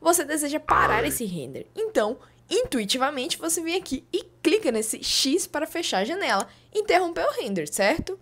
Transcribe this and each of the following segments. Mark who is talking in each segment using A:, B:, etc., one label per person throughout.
A: você deseja parar esse render. Então, intuitivamente, você vem aqui e clica nesse X para fechar a janela, interromper o render, certo?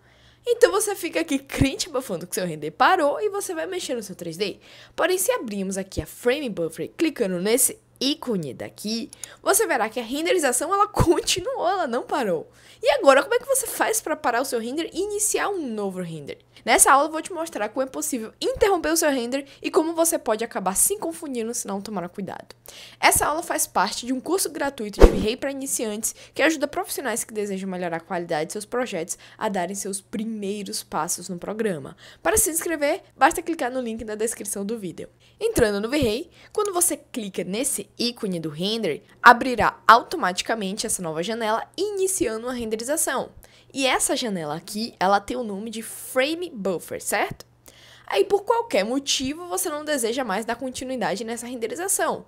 A: Então você fica aqui crente bafando que seu render parou e você vai mexer no seu 3D. Porém, se abrirmos aqui a Frame Buffer clicando nesse ícone daqui, você verá que a renderização ela continuou, ela não parou. E agora, como é que você faz para parar o seu render e iniciar um novo render? Nessa aula eu vou te mostrar como é possível interromper o seu render e como você pode acabar se confundindo se não tomar cuidado. Essa aula faz parte de um curso gratuito de Virrei para iniciantes que ajuda profissionais que desejam melhorar a qualidade de seus projetos a darem seus primeiros passos no programa. Para se inscrever, basta clicar no link na descrição do vídeo. Entrando no V-Ray, quando você clica nesse ícone do render abrirá automaticamente essa nova janela iniciando a renderização. E essa janela aqui, ela tem o nome de Frame Buffer, certo? Aí por qualquer motivo você não deseja mais dar continuidade nessa renderização.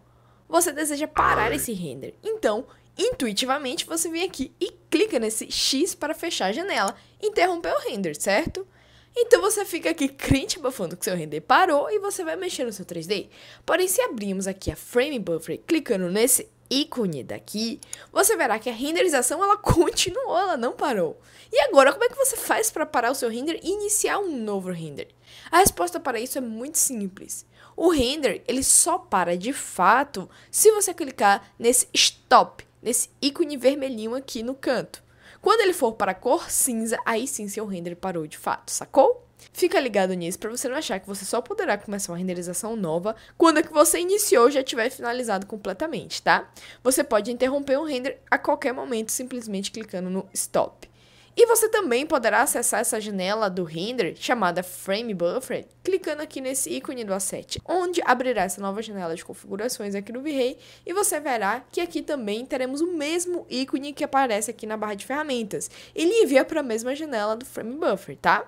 A: Você deseja parar esse render. Então, intuitivamente você vem aqui e clica nesse X para fechar a janela, interromper o render, certo? Então você fica aqui crente bufando que seu render parou e você vai mexer no seu 3D. Porém, se abrirmos aqui a Frame Buffer clicando nesse ícone daqui, você verá que a renderização ela continuou, ela não parou. E agora, como é que você faz para parar o seu render e iniciar um novo render? A resposta para isso é muito simples. O render ele só para de fato se você clicar nesse stop, nesse ícone vermelhinho aqui no canto. Quando ele for para a cor cinza, aí sim seu render parou de fato, sacou? Fica ligado nisso para você não achar que você só poderá começar uma renderização nova quando a é que você iniciou já tiver finalizado completamente, tá? Você pode interromper um render a qualquer momento simplesmente clicando no stop. E você também poderá acessar essa janela do render chamada Frame Buffer, clicando aqui nesse ícone do asset, onde abrirá essa nova janela de configurações aqui no V-Ray e você verá que aqui também teremos o mesmo ícone que aparece aqui na barra de ferramentas. Ele envia para a mesma janela do Frame Buffer, tá?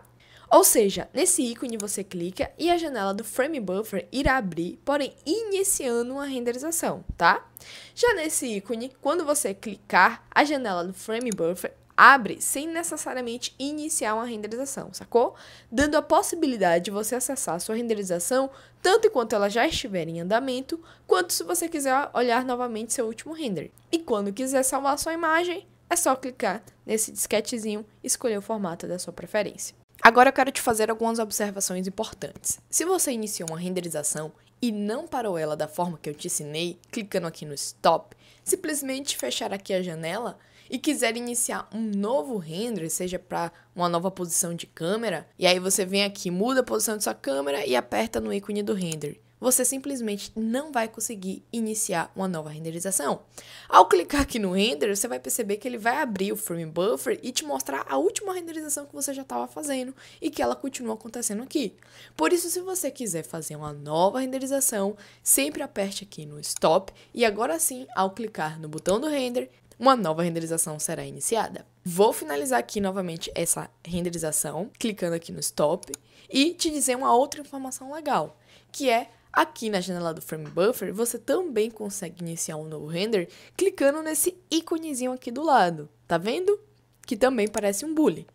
A: Ou seja, nesse ícone você clica e a janela do Frame Buffer irá abrir, porém iniciando uma renderização, tá? Já nesse ícone, quando você clicar, a janela do Frame Buffer abre sem necessariamente iniciar uma renderização, sacou? Dando a possibilidade de você acessar a sua renderização tanto enquanto ela já estiver em andamento, quanto se você quiser olhar novamente seu último render. E quando quiser salvar sua imagem, é só clicar nesse disquetezinho e escolher o formato da sua preferência. Agora eu quero te fazer algumas observações importantes. Se você iniciou uma renderização e não parou ela da forma que eu te ensinei, clicando aqui no Stop, simplesmente fechar aqui a janela, e quiser iniciar um novo render, seja para uma nova posição de câmera, e aí você vem aqui, muda a posição de sua câmera e aperta no ícone do render você simplesmente não vai conseguir iniciar uma nova renderização. Ao clicar aqui no render, você vai perceber que ele vai abrir o frame buffer e te mostrar a última renderização que você já estava fazendo e que ela continua acontecendo aqui. Por isso, se você quiser fazer uma nova renderização, sempre aperte aqui no stop e agora sim, ao clicar no botão do render, uma nova renderização será iniciada. Vou finalizar aqui novamente essa renderização, clicando aqui no stop, e te dizer uma outra informação legal, que é Aqui na janela do Frame Buffer, você também consegue iniciar um novo render clicando nesse íconezinho aqui do lado, tá vendo? Que também parece um boolean.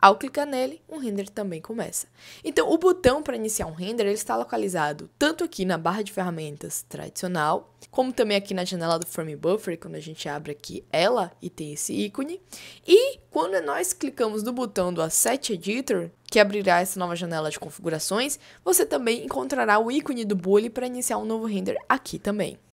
A: Ao clicar nele, um render também começa. Então, o botão para iniciar um render ele está localizado tanto aqui na barra de ferramentas tradicional, como também aqui na janela do Frame Buffer, quando a gente abre aqui ela e tem esse ícone. E quando nós clicamos no botão do Asset Editor, que abrirá essa nova janela de configurações, você também encontrará o ícone do Bully para iniciar um novo render aqui também.